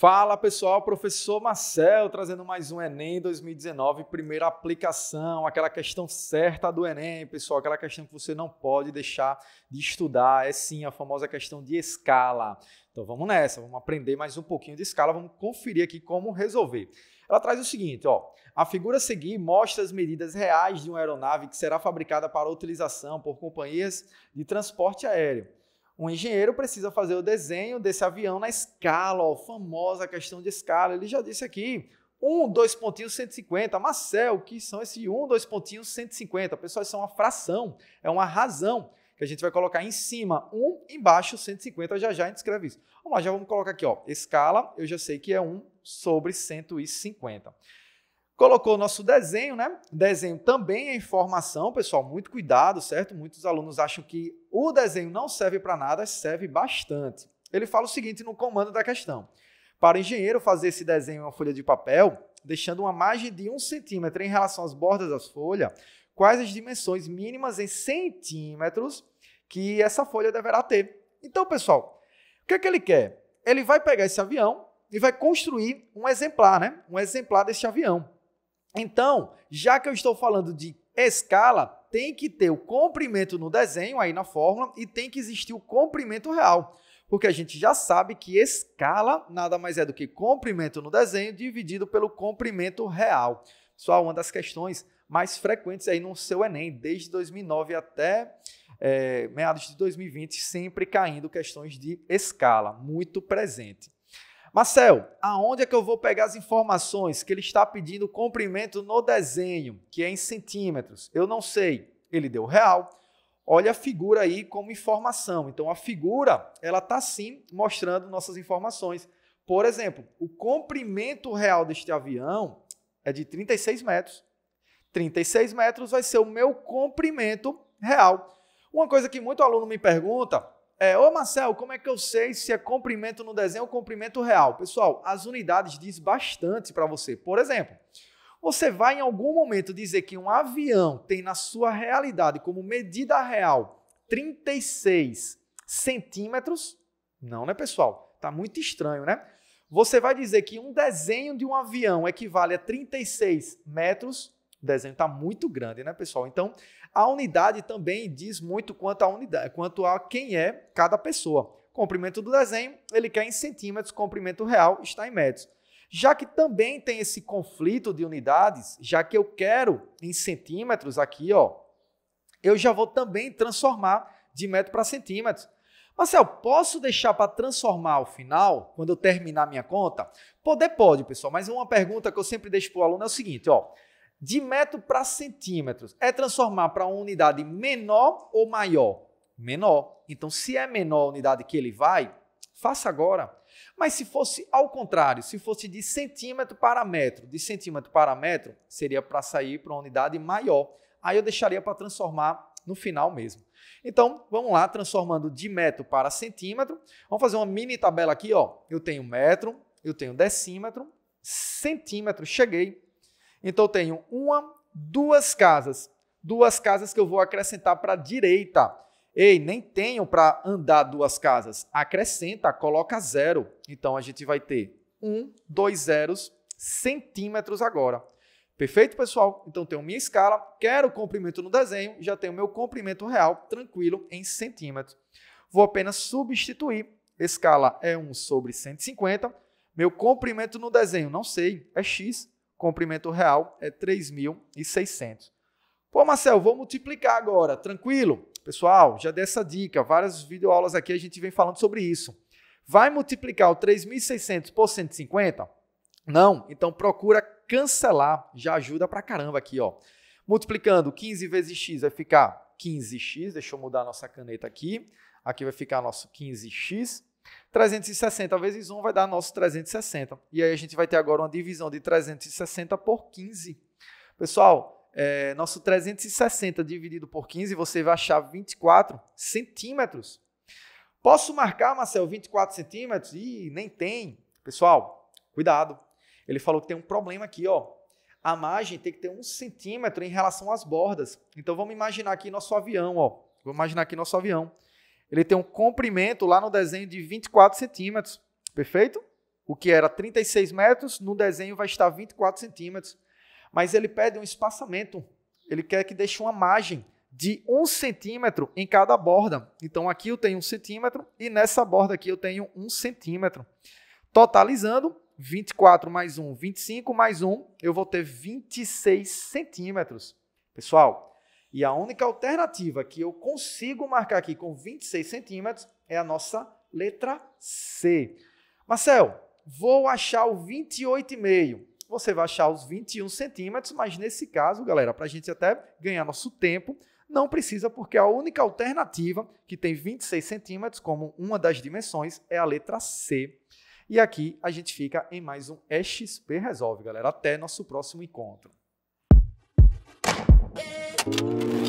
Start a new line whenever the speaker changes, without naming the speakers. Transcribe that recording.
Fala pessoal, professor Marcel trazendo mais um Enem 2019, primeira aplicação, aquela questão certa do Enem, pessoal, aquela questão que você não pode deixar de estudar, é sim a famosa questão de escala. Então vamos nessa, vamos aprender mais um pouquinho de escala, vamos conferir aqui como resolver. Ela traz o seguinte, ó, a figura a seguir mostra as medidas reais de uma aeronave que será fabricada para utilização por companhias de transporte aéreo. Um engenheiro precisa fazer o desenho desse avião na escala, ó, famosa questão de escala. Ele já disse aqui, 1, um, 2 pontinhos 150. Marcel, o que são esse 1, um, 2 pontinhos 150? Pessoal, isso é uma fração, é uma razão que a gente vai colocar em cima 1, um, embaixo 150, já já a gente escreve isso. Vamos lá, já vamos colocar aqui, ó, escala, eu já sei que é 1 sobre 150 colocou o nosso desenho, né? Desenho também é informação, pessoal, muito cuidado, certo? Muitos alunos acham que o desenho não serve para nada, serve bastante. Ele fala o seguinte no comando da questão. Para o engenheiro fazer esse desenho em uma folha de papel, deixando uma margem de um centímetro em relação às bordas das folhas, quais as dimensões mínimas em centímetros que essa folha deverá ter? Então, pessoal, o que, é que ele quer? Ele vai pegar esse avião e vai construir um exemplar, né? Um exemplar desse avião. Então, já que eu estou falando de escala, tem que ter o comprimento no desenho, aí na fórmula, e tem que existir o comprimento real. Porque a gente já sabe que escala nada mais é do que comprimento no desenho dividido pelo comprimento real. Só uma das questões mais frequentes aí no seu Enem, desde 2009 até é, meados de 2020, sempre caindo questões de escala, muito presente. Marcel, aonde é que eu vou pegar as informações que ele está pedindo o comprimento no desenho, que é em centímetros? Eu não sei. Ele deu real. Olha a figura aí como informação. Então a figura, ela está sim mostrando nossas informações. Por exemplo, o comprimento real deste avião é de 36 metros. 36 metros vai ser o meu comprimento real. Uma coisa que muito aluno me pergunta é, Ô Marcel, como é que eu sei se é comprimento no desenho ou comprimento real? Pessoal, as unidades dizem bastante para você. Por exemplo, você vai em algum momento dizer que um avião tem na sua realidade como medida real 36 centímetros? Não, né, pessoal? Tá muito estranho, né? Você vai dizer que um desenho de um avião equivale a 36 metros? O desenho está muito grande, né, pessoal? Então, a unidade também diz muito quanto a unidade, quanto a quem é cada pessoa. Comprimento do desenho, ele quer em centímetros, comprimento real está em metros. Já que também tem esse conflito de unidades, já que eu quero em centímetros aqui, ó, eu já vou também transformar de metro para centímetros. Marcel, posso deixar para transformar ao final, quando eu terminar minha conta? Poder pode, pessoal, mas uma pergunta que eu sempre deixo para o aluno é o seguinte, ó de metro para centímetros é transformar para uma unidade menor ou maior? Menor. Então, se é menor a unidade que ele vai, faça agora. Mas se fosse ao contrário, se fosse de centímetro para metro, de centímetro para metro, seria para sair para uma unidade maior. Aí eu deixaria para transformar no final mesmo. Então, vamos lá, transformando de metro para centímetro. Vamos fazer uma mini tabela aqui, ó. Eu tenho metro, eu tenho decímetro, centímetro, cheguei então eu tenho uma, duas casas. Duas casas que eu vou acrescentar para a direita. Ei, nem tenho para andar duas casas. Acrescenta, coloca zero. Então a gente vai ter um, dois zeros, centímetros agora. Perfeito, pessoal? Então tenho minha escala, quero o comprimento no desenho, já tenho meu comprimento real, tranquilo, em centímetros. Vou apenas substituir. Escala é 1 sobre 150. Meu comprimento no desenho, não sei, é x comprimento real é 3.600. Pô, Marcel, vou multiplicar agora, tranquilo? Pessoal, já dei essa dica, várias videoaulas aqui a gente vem falando sobre isso. Vai multiplicar o 3.600 por 150? Não, então procura cancelar, já ajuda pra caramba aqui, ó. Multiplicando 15 vezes x vai ficar 15x, deixa eu mudar a nossa caneta aqui. Aqui vai ficar nosso 15x 360 vezes 1 vai dar nosso 360. E aí a gente vai ter agora uma divisão de 360 por 15. Pessoal, é, nosso 360 dividido por 15, você vai achar 24 centímetros. Posso marcar, Marcel, 24 centímetros? Ih, nem tem. Pessoal, cuidado. Ele falou que tem um problema aqui, ó. A margem tem que ter um centímetro em relação às bordas. Então vamos imaginar aqui nosso avião, ó. Vamos imaginar aqui nosso avião ele tem um comprimento lá no desenho de 24 centímetros, perfeito? O que era 36 metros, no desenho vai estar 24 centímetros. Mas ele pede um espaçamento, ele quer que deixe uma margem de 1 centímetro em cada borda. Então aqui eu tenho 1 centímetro e nessa borda aqui eu tenho 1 centímetro. Totalizando, 24 mais 1, 25 mais 1, eu vou ter 26 centímetros. Pessoal, e a única alternativa que eu consigo marcar aqui com 26 centímetros é a nossa letra C. Marcel, vou achar o 28,5. Você vai achar os 21 centímetros, mas nesse caso, galera, para a gente até ganhar nosso tempo, não precisa, porque a única alternativa que tem 26 centímetros como uma das dimensões é a letra C. E aqui a gente fica em mais um XP Resolve, galera. Até nosso próximo encontro. Música